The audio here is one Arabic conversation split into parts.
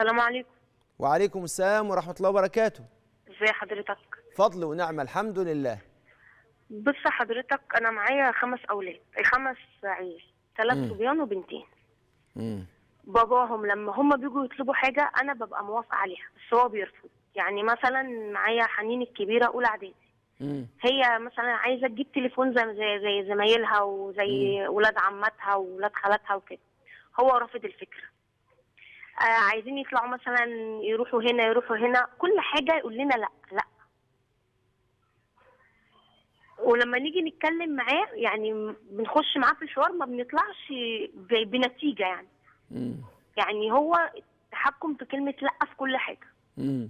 السلام عليكم وعليكم السلام ورحمة الله وبركاته ازي حضرتك فضل ونعمة الحمد لله بص حضرتك أنا معايا خمس أولاد خمس عيال ثلاث صبيان وبنتين امم باباهم لما هم بيجوا يطلبوا حاجة أنا ببقى موافقة عليها بس هو بيرفض يعني مثلا معايا حنين الكبيرة أولى إعدادي هي مثلا عايزة تجيب تليفون زي زي, زي زمايلها وزي أولاد ولاد عماتها وولاد خالاتها وكده هو رافض الفكرة آه، عايزين يطلعوا مثلا يروحوا هنا يروحوا هنا كل حاجه يقول لنا لا لا ولما نيجي نتكلم معاه يعني بنخش معاه في الحوار ما بنطلعش بنتيجه يعني مم. يعني هو تحكم في كلمه لا في كل حاجه مم.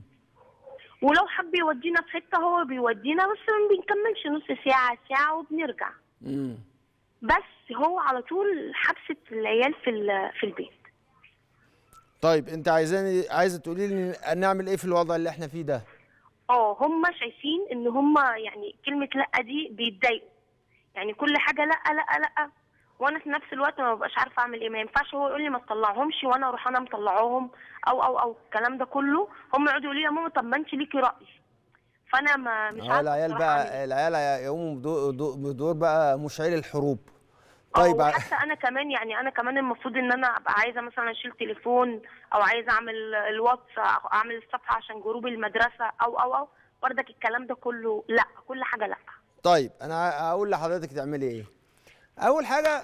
ولو حب يودينا في حته هو بيودينا بس ما بنكملش نص ساعه ساعه وبنرجع مم. بس هو على طول حبسه العيال في في البيت طيب انت عايزاني عايزه تقولي لي نعمل ايه في الوضع اللي احنا فيه ده؟ اه هم شايفين ان هم يعني كلمه لا دي بيتضايقوا يعني كل حاجه لا لا لا وانا في نفس الوقت ما ببقاش عارفه اعمل ايه ما ينفعش هو يقول لي ما تطلعهمش وانا اروح انا مطلعاهم او او او الكلام ده كله هم يقعدوا يقولوا لي يا ماما طب ما انت ليكي راي فانا ما مش اه، عارفه العيال بقى إيه. العيال يقوموا بدور بقى مشعل الحروب طيب حتى انا كمان يعني انا كمان المفروض ان انا ابقى عايزه مثلا اشيل تليفون او عايزه اعمل الواتس اعمل الصفحه عشان جروب المدرسه او او او بردك الكلام ده كله لا كل حاجه لا طيب انا هقول لحضرتك تعملي ايه اول حاجه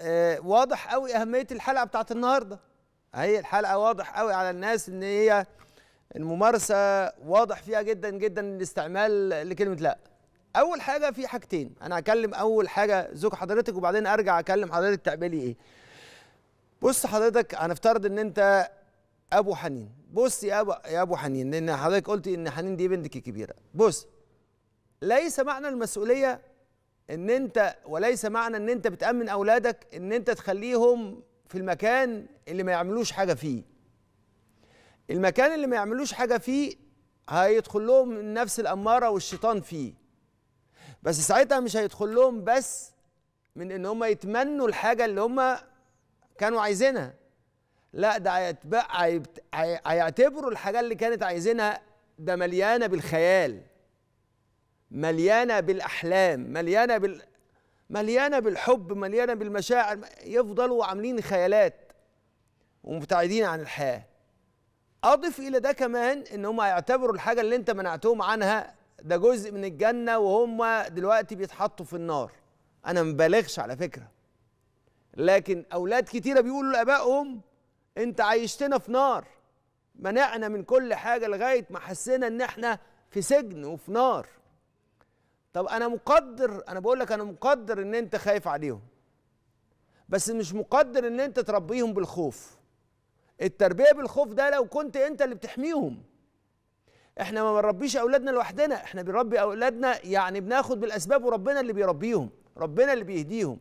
آه، واضح قوي اهميه الحلقه بتاعت النهارده هي الحلقه واضح قوي على الناس ان هي الممارسه واضح فيها جدا جدا الاستعمال لكلمه لا اول حاجه في حاجتين انا هكلم اول حاجه زوج حضرتك وبعدين ارجع اكلم حضرتك تعملي ايه بص حضرتك هنفترض ان انت ابو حنين بص يا ابو يا ابو حنين لان حضرتك قلتي ان حنين دي بنتك الكبيره بص ليس معنى المسؤوليه ان انت وليس معنى ان انت بتامن اولادك ان انت تخليهم في المكان اللي ما يعملوش حاجه فيه المكان اللي ما يعملوش حاجه فيه هيدخل لهم نفس الاماره والشيطان فيه بس ساعتها مش هيدخل لهم بس من ان هم يتمنوا الحاجه اللي هم كانوا عايزينها لا ده هيعتبروا الحاجه اللي كانت عايزينها ده مليانه بالخيال مليانه بالاحلام مليانه بال مليانه بالحب مليانه بالمشاعر يفضلوا عاملين خيالات ومبتعدين عن الحياه اضف الى ده كمان ان هم هيعتبروا الحاجه اللي انت منعتهم عنها ده جزء من الجنة وهم دلوقتي بيتحطوا في النار أنا مبالغش على فكرة لكن أولاد كتيرة بيقولوا لآبائهم أنت عيشتنا في نار منعنا من كل حاجة لغاية ما حسينا إن إحنا في سجن وفي نار طب أنا مقدر أنا بقول لك أنا مقدر إن أنت خايف عليهم بس مش مقدر إن أنت تربيهم بالخوف التربية بالخوف ده لو كنت أنت اللي بتحميهم احنا ما بنربيش اولادنا لوحدنا احنا بنربي اولادنا يعني بناخد بالاسباب وربنا اللي بيربيهم ربنا اللي بيهديهم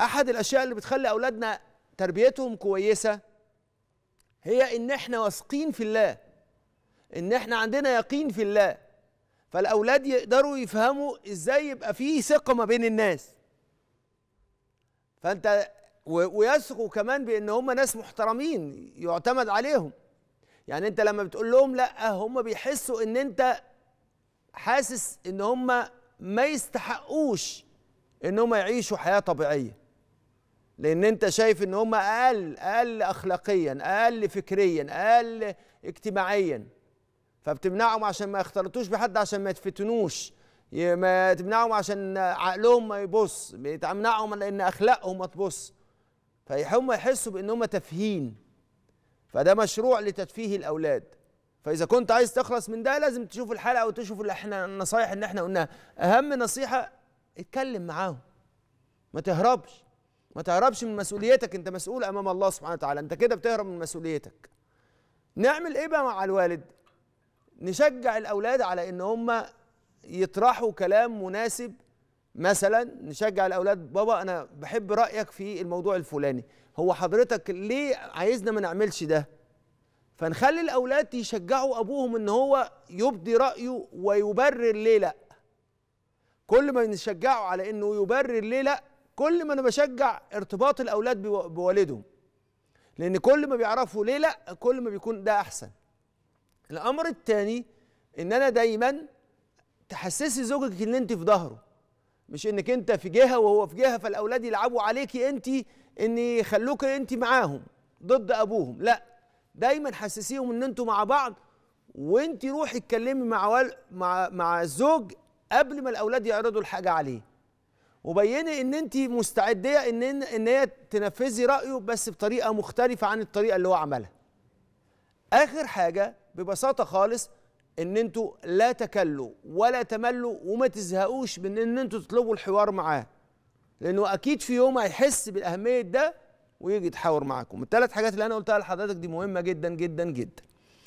احد الاشياء اللي بتخلي اولادنا تربيتهم كويسه هي ان احنا واثقين في الله ان احنا عندنا يقين في الله فالاولاد يقدروا يفهموا ازاي يبقى فيه ثقه ما بين الناس فانت ويثقوا كمان بان هم ناس محترمين يعتمد عليهم يعني انت لما بتقول لهم لا هم بيحسوا ان انت حاسس ان هم ما يستحقوش ان هم يعيشوا حياه طبيعيه لان انت شايف ان هم اقل اقل اخلاقيا اقل فكريا اقل اجتماعيا فبتمنعهم عشان ما يختلطوش بحد عشان ما يتفتنوش ما تمنعهم عشان عقلهم ما يبص بتمنعهم لان اخلاقهم ما تبص فهم يحسوا بان هم تافهين فده مشروع لتدفيه الاولاد فاذا كنت عايز تخلص من ده لازم تشوف الحلقه وتشوف اللي احنا النصايح اللي احنا قلناها اهم نصيحه اتكلم معاهم ما تهربش ما تهربش من مسؤوليتك انت مسؤول امام الله سبحانه وتعالى انت كده بتهرب من مسؤوليتك نعمل ايه بقى مع الوالد نشجع الاولاد على ان هم يطرحوا كلام مناسب مثلا نشجع الاولاد بابا انا بحب رايك في الموضوع الفلاني هو حضرتك ليه عايزنا ما نعملش ده فنخلي الاولاد يشجعوا ابوهم ان هو يبدي رايه ويبرر ليه لا كل ما نشجعه على انه يبرر ليه لا كل ما انا بشجع ارتباط الاولاد بوالدهم لان كل ما بيعرفوا ليه لا كل ما بيكون ده احسن الامر الثاني ان انا دايما تحسسي زوجك ان انت في ظهره مش انك انت في جهه وهو في جهه فالاولاد يلعبوا عليكي انت ان يخلوك انت معاهم ضد ابوهم لا دايما حسسيهم ان انتوا مع بعض وانت روحي اتكلمي مع وال... مع مع الزوج قبل ما الاولاد يعرضوا الحاجه عليه وبيني ان انت مستعديه ان ان هي تنفذي رايه بس بطريقه مختلفه عن الطريقه اللي هو عملها اخر حاجه ببساطه خالص ان انتوا لا تكلوا ولا تملوا وما تزهقوش من ان انتوا تطلبوا الحوار معاه لانه اكيد في يوم هيحس بالاهميه ده ويجي يتحاور معاكم الثلاث حاجات اللي انا قلتها لحضرتك دي مهمه جدا جدا جدا